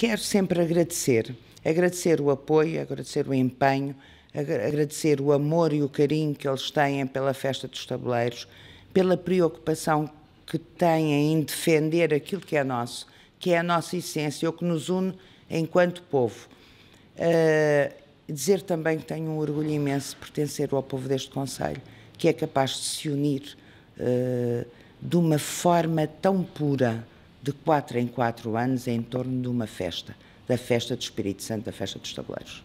Quero sempre agradecer, agradecer o apoio, agradecer o empenho, agradecer o amor e o carinho que eles têm pela festa dos tabuleiros, pela preocupação que têm em defender aquilo que é nosso, que é a nossa essência, o que nos une enquanto povo. Uh, dizer também que tenho um orgulho imenso de pertencer ao povo deste Conselho, que é capaz de se unir uh, de uma forma tão pura, de quatro em quatro anos é em torno de uma festa, da festa do Espírito Santo, da festa dos tabuleiros.